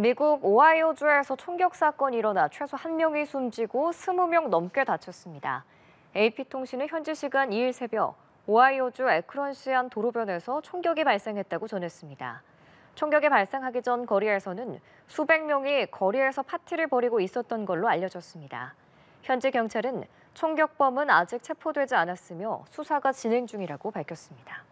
미국 오하이오주에서 총격 사건이 일어나 최소 한명이 숨지고 20명 넘게 다쳤습니다. AP통신은 현지 시간 2일 새벽 오하이오주 에크런시안 도로변에서 총격이 발생했다고 전했습니다. 총격이 발생하기 전 거리에서는 수백 명이 거리에서 파티를 벌이고 있었던 걸로 알려졌습니다. 현지 경찰은 총격범은 아직 체포되지 않았으며 수사가 진행 중이라고 밝혔습니다.